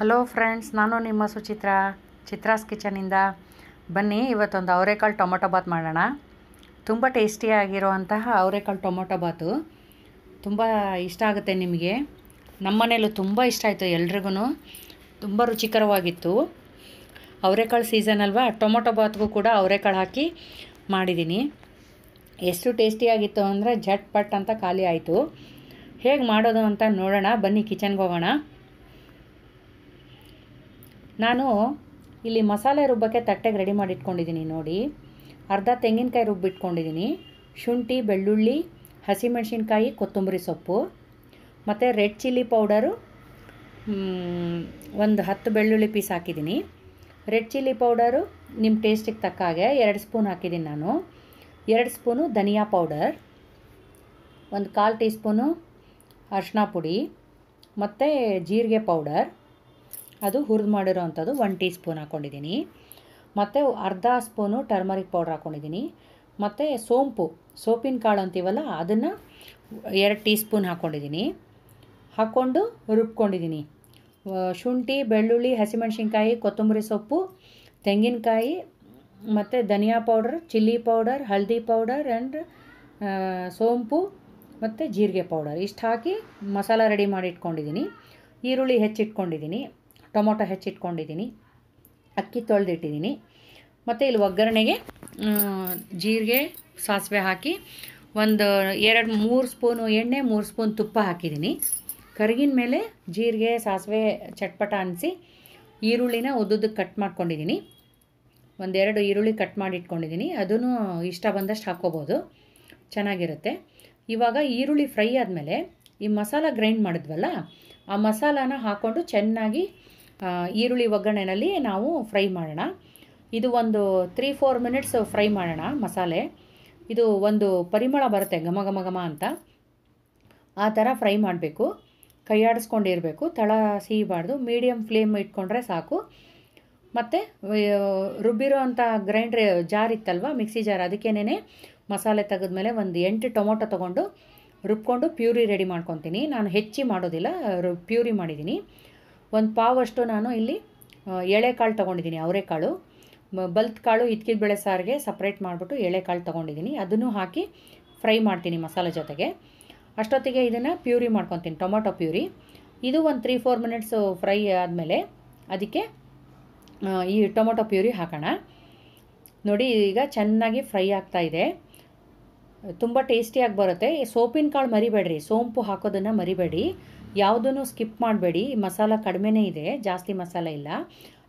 hello friends ನಾನು ನಿಮ್ಮ ಸುಚಿತ್ರ ಚಿತ್ರಾಸ್ ಕಿಚನಿಂದ ಬನ್ನಿ ಇವತ್ತೊಂದು ಅವರೆಕಾಳು ಟೊಮೊಟೊ ಬಾತ್ ಮಾಡೋಣ ತುಂಬ ಟೇಸ್ಟಿಯಾಗಿರುವಂತಹ ಅವರೆಕಾಳು ಟೊಮೊಟೊ ಬಾತು ತುಂಬ ಇಷ್ಟ ಆಗುತ್ತೆ ನಿಮಗೆ ನಮ್ಮ ನಮ್ಮನೇಲೂ ತುಂಬ ಇಷ್ಟ ಆಯಿತು ಎಲ್ರಿಗೂ ತುಂಬ ರುಚಿಕರವಾಗಿತ್ತು ಅವರೆಕಾಳು ಸೀಸನ್ ಅಲ್ವಾ ಟೊಮೊಟೊ ಬಾತ್ಗೂ ಕೂಡ ಅವರೆಕಾಳು ಹಾಕಿ ಮಾಡಿದ್ದೀನಿ ಎಷ್ಟು ಟೇಸ್ಟಿಯಾಗಿತ್ತು ಅಂದರೆ ಜಟ್ ಪಟ್ ಅಂತ ಖಾಲಿ ಆಯಿತು ಹೇಗೆ ಮಾಡೋದು ಅಂತ ನೋಡೋಣ ಬನ್ನಿ ಕಿಚನ್ಗೆ ಹೋಗೋಣ ನಾನು ಇಲ್ಲಿ ಮಸಾಲೆ ರುಬ್ಬಕ್ಕೆ ತಟ್ಟೆಗೆ ರೆಡಿ ಮಾಡಿಟ್ಕೊಂಡಿದ್ದೀನಿ ನೋಡಿ ಅರ್ಧ ತೆಂಗಿನಕಾಯಿ ರುಬ್ಬಿಟ್ಕೊಂಡಿದ್ದೀನಿ ಶುಂಠಿ ಬೆಳ್ಳುಳ್ಳಿ ಹಸಿಮೆಣಸಿನ್ಕಾಯಿ ಕೊತ್ತಂಬರಿ ಸೊಪ್ಪು ಮತ್ತು ರೆಡ್ ಚಿಲ್ಲಿ ಪೌಡರು ಒಂದು ಹತ್ತು ಬೆಳ್ಳುಳ್ಳಿ ಪೀಸ್ ಹಾಕಿದ್ದೀನಿ ರೆಡ್ ಚಿಲ್ಲಿ ಪೌಡರು ನಿಮ್ಮ ಟೇಸ್ಟಿಗೆ ತಕ್ಕ ಹಾಗೆ ಎರಡು ಸ್ಪೂನ್ ಹಾಕಿದ್ದೀನಿ ನಾನು ಎರಡು ಸ್ಪೂನು ಧನಿಯಾ ಪೌಡರ್ ಒಂದು ಕಾಲು ಟೀ ಸ್ಪೂನು ಅರ್ಶಿನ ಪುಡಿ ಮತ್ತು ಜೀರಿಗೆ ಪೌಡರ್ ಅದು ಹುರಿದು ಮಾಡಿರೋ ಅಂಥದ್ದು ಒನ್ ಟೀ ಸ್ಪೂನ್ ಹಾಕ್ಕೊಂಡಿದ್ದೀನಿ ಮತ್ತು ಅರ್ಧ ಸ್ಪೂನು ಟರ್ಮರಿಕ್ ಪೌಡ್ರ್ ಹಾಕ್ಕೊಂಡಿದ್ದೀನಿ ಮತ್ತು ಸೋಂಪು ಸೋಪಿನ ಕಾಳು ಅಂತೀವಲ್ಲ ಅದನ್ನು ಎರಡು ಟೀ ಸ್ಪೂನ್ ಹಾಕ್ಕೊಂಡಿದ್ದೀನಿ ಹಾಕ್ಕೊಂಡು ರುಬ್ಕೊಂಡಿದ್ದೀನಿ ಶುಂಠಿ ಬೆಳ್ಳುಳ್ಳಿ ಹಸಿಮೆಣ್ಸಿನ್ಕಾಯಿ ಕೊತ್ತಂಬರಿ ಸೊಪ್ಪು ತೆಂಗಿನಕಾಯಿ ಮತ್ತು ಧನಿಯಾ ಪೌಡರ್ ಚಿಲ್ಲಿ ಪೌಡರ್ ಹಳದಿ ಪೌಡರ್ ಆ್ಯಂಡ್ ಸೋಂಪು ಮತ್ತು ಜೀರಿಗೆ ಪೌಡರ್ ಇಷ್ಟು ಹಾಕಿ ಮಸಾಲ ರೆಡಿ ಮಾಡಿ ಇಟ್ಕೊಂಡಿದ್ದೀನಿ ಈರುಳ್ಳಿ ಹೆಚ್ಚಿಟ್ಕೊಂಡಿದ್ದೀನಿ ಟೊಮೊಟೊ ಹೆಚ್ಚಿಟ್ಕೊಂಡಿದ್ದೀನಿ ಅಕ್ಕಿ ತೊಳೆದಿಟ್ಟಿದ್ದೀನಿ ಮತ್ತು ಇಲ್ಲಿ ಒಗ್ಗರಣೆಗೆ ಜೀರಿಗೆ ಸಾಸಿವೆ ಹಾಕಿ ಒಂದು ಎರಡು ಮೂರು ಸ್ಪೂನು ಎಣ್ಣೆ ಮೂರು ಸ್ಪೂನ್ ತುಪ್ಪ ಹಾಕಿದ್ದೀನಿ ಕರಿಗಿನ ಮೇಲೆ ಜೀರಿಗೆ ಸಾಸಿವೆ ಚಟ್ಪಟ ಅನಿಸಿ ಈರುಳ್ಳಿನ ಉದ್ದುದಕ್ಕೆ ಕಟ್ ಮಾಡ್ಕೊಂಡಿದ್ದೀನಿ ಒಂದೆರಡು ಈರುಳ್ಳಿ ಕಟ್ ಮಾಡಿ ಇಟ್ಕೊಂಡಿದ್ದೀನಿ ಅದನ್ನು ಇಷ್ಟ ಬಂದಷ್ಟು ಹಾಕ್ಕೋಬೋದು ಚೆನ್ನಾಗಿರುತ್ತೆ ಇವಾಗ ಈರುಳ್ಳಿ ಫ್ರೈ ಆದಮೇಲೆ ಈ ಮಸಾಲ ಗ್ರೈಂಡ್ ಮಾಡಿದ್ವಲ್ಲ ಆ ಮಸಾಲಾನ ಹಾಕ್ಕೊಂಡು ಚೆನ್ನಾಗಿ ಈರುಳ್ಳಿ ಒಗ್ಗರಣೆಯಲ್ಲಿ ನಾವು ಫ್ರೈ ಮಾಡೋಣ ಇದು ಒಂದು ತ್ರೀ ಫೋರ್ ಮಿನಿಟ್ಸ್ ಫ್ರೈ ಮಾಡೋಣ ಮಸಾಲೆ ಇದು ಒಂದು ಪರಿಮಳ ಬರುತ್ತೆ ಘಮ ಘಮ ಘಮ ಅಂತ ಆ ಥರ ಫ್ರೈ ಮಾಡಬೇಕು ಕೈಯಾಡಿಸ್ಕೊಂಡಿರಬೇಕು ತಳ ಸಿಹಿಬಾರ್ದು ಮೀಡಿಯಮ್ ಫ್ಲೇಮ್ ಇಟ್ಕೊಂಡ್ರೆ ಸಾಕು ಮತ್ತು ರುಬ್ಬಿರೋ ಅಂಥ ಗ್ರೈಂಡ್ರ್ ಜಾರ್ ಇತ್ತಲ್ವ ಮಿಕ್ಸಿ ಜಾರ್ ಅದಕ್ಕೇನೆ ಮಸಾಲೆ ತೆಗೆದ್ಮೇಲೆ ಒಂದು ಎಂಟು ಟೊಮೊಟೊ ತೊಗೊಂಡು ರುಬ್ಕೊಂಡು ಪ್ಯೂರಿ ರೆಡಿ ಮಾಡ್ಕೊತೀನಿ ನಾನು ಹೆಚ್ಚಿ ಮಾಡೋದಿಲ್ಲ ರು ಪ್ಯೂರಿ ಮಾಡಿದ್ದೀನಿ ಒಂದು ಪಾವಷ್ಟು ನಾನು ಇಲ್ಲಿ ಎಳೆಕಾಳು ತೊಗೊಂಡಿದ್ದೀನಿ ಅವರೆಕಾಳು ಬಲ್ತ್ ಕಾಳು ಇದ್ಕಿದ ಬೇಳೆ ಸಾರಿಗೆ ಸಪ್ರೇಟ್ ಮಾಡಿಬಿಟ್ಟು ಎಳೆಕಾಳು ತೊಗೊಂಡಿದ್ದೀನಿ ಅದನ್ನು ಹಾಕಿ ಫ್ರೈ ಮಾಡ್ತೀನಿ ಮಸಾಲೆ ಜೊತೆಗೆ ಅಷ್ಟೊತ್ತಿಗೆ ಇದನ್ನು ಪ್ಯೂರಿ ಮಾಡ್ಕೊತೀನಿ ಟೊಮೊಟೊ ಪ್ಯೂರಿ ಇದು ಒಂದು ತ್ರೀ ಫೋರ್ ಮಿನಿಟ್ಸು ಫ್ರೈ ಆದಮೇಲೆ ಅದಕ್ಕೆ ಈ ಟೊಮೊಟೊ ಪ್ಯೂರಿ ಹಾಕೋಣ ನೋಡಿ ಈಗ ಚೆನ್ನಾಗಿ ಫ್ರೈ ಆಗ್ತಾ ಇದೆ ತುಂಬ ಟೇಸ್ಟಿಯಾಗಿ ಬರುತ್ತೆ ಸೋಪಿನ ಕಾಳು ಮರಿಬೇಡ್ರಿ ಸೋಂಪು ಹಾಕೋದನ್ನು ಮರಿಬೇಡಿ ಯಾವುದನ್ನು ಸ್ಕಿಪ್ ಮಾಡಬೇಡಿ ಮಸಾಲ ಕಡಿಮೆನೇ ಇದೆ ಜಾಸ್ತಿ ಮಸಾಲ ಇಲ್ಲ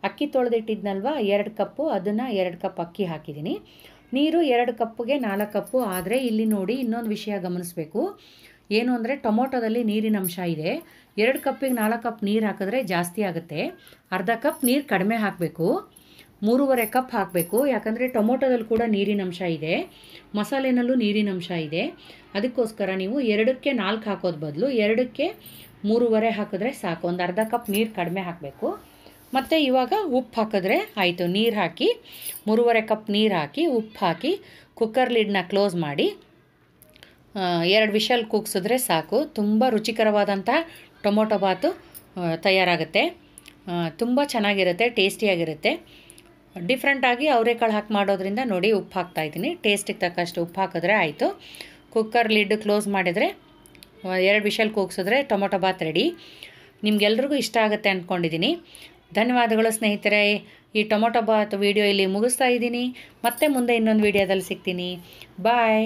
ಅಕ್ಕಿ ತೊಳೆದಿಟ್ಟಿದ್ನಲ್ವ ಎರಡು ಕಪ್ಪು ಅದನ್ನು ಎರಡು ಕಪ್ ಅಕ್ಕಿ ಹಾಕಿದ್ದೀನಿ ನೀರು ಎರಡು ಕಪ್ಪಿಗೆ ನಾಲ್ಕು ಕಪ್ಪು ಆದರೆ ಇಲ್ಲಿ ನೋಡಿ ಇನ್ನೊಂದು ವಿಷಯ ಗಮನಿಸಬೇಕು ಏನು ಅಂದರೆ ಟೊಮೊಟೊದಲ್ಲಿ ನೀರಿನ ಅಂಶ ಇದೆ ಎರಡು ಕಪ್ಪಿಗೆ ನಾಲ್ಕು ಕಪ್ ನೀರು ಹಾಕಿದ್ರೆ ಜಾಸ್ತಿ ಆಗುತ್ತೆ ಅರ್ಧ ಕಪ್ ನೀರು ಕಡಿಮೆ ಹಾಕಬೇಕು ಮೂರುವರೆ ಕಪ್ ಹಾಕಬೇಕು ಯಾಕಂದರೆ ಟೊಮೊಟೊದಲ್ಲಿ ಕೂಡ ನೀರಿನ ಅಂಶ ಇದೆ ಮಸಾಲೆನಲ್ಲೂ ನೀರಿನ ಅಂಶ ಇದೆ ಅದಕ್ಕೋಸ್ಕರ ನೀವು ಎರಡಕ್ಕೆ ನಾಲ್ಕು ಹಾಕೋದು ಬದಲು ಎರಡಕ್ಕೆ ಮೂರುವರೆ ಹಾಕಿದ್ರೆ ಸಾಕು ಒಂದು ಅರ್ಧ ಕಪ್ ನೀರು ಕಡಿಮೆ ಹಾಕಬೇಕು ಮತ್ತು ಇವಾಗ ಉಪ್ಪು ಹಾಕಿದ್ರೆ ಆಯಿತು ನೀರು ಹಾಕಿ ಮೂರುವರೆ ಕಪ್ ನೀರು ಹಾಕಿ ಉಪ್ಪು ಹಾಕಿ ಕುಕ್ಕರ್ ಲಿಡ್ನ ಕ್ಲೋಸ್ ಮಾಡಿ ಎರಡು ವಿಷಲ್ ಕೂಗ್ಸಿದ್ರೆ ಸಾಕು ತುಂಬ ರುಚಿಕರವಾದಂಥ ಟೊಮೊಟೊ ಬಾತು ತಯಾರಾಗುತ್ತೆ ತುಂಬ ಚೆನ್ನಾಗಿರುತ್ತೆ ಟೇಸ್ಟಿಯಾಗಿರುತ್ತೆ ಡಿಫ್ರೆಂಟಾಗಿ ಅವರೆಕಾಳು ಹಾಕಿ ಮಾಡೋದ್ರಿಂದ ನೋಡಿ ಉಪ್ಪು ಹಾಕ್ತಾಯಿದ್ದೀನಿ ಟೇಸ್ಟಿಗೆ ತಕ್ಕಷ್ಟು ಉಪ್ಪು ಹಾಕಿದ್ರೆ ಆಯಿತು ಕುಕ್ಕರ್ ಲಿಡ್ ಕ್ಲೋಸ್ ಮಾಡಿದರೆ ಎರಡು ವಿಷಲ್ ಕೂಗ್ಸಿದ್ರೆ ಟೊಮೊಟೊ ಬಾತ್ ರೆಡಿ ನಿಮಗೆಲ್ರಿಗೂ ಇಷ್ಟ ಆಗುತ್ತೆ ಅಂದ್ಕೊಂಡಿದ್ದೀನಿ ಧನ್ಯವಾದಗಳು ಸ್ನೇಹಿತರೆ ಈ ಟೊಮೊಟೊ ಬಾತ್ ವಿಡಿಯೋ ಇಲ್ಲಿ ಮುಗಿಸ್ತಾ ಇದ್ದೀನಿ ಮತ್ತೆ ಮುಂದೆ ಇನ್ನೊಂದು ವೀಡಿಯೋದಲ್ಲಿ ಸಿಗ್ತೀನಿ ಬಾಯ್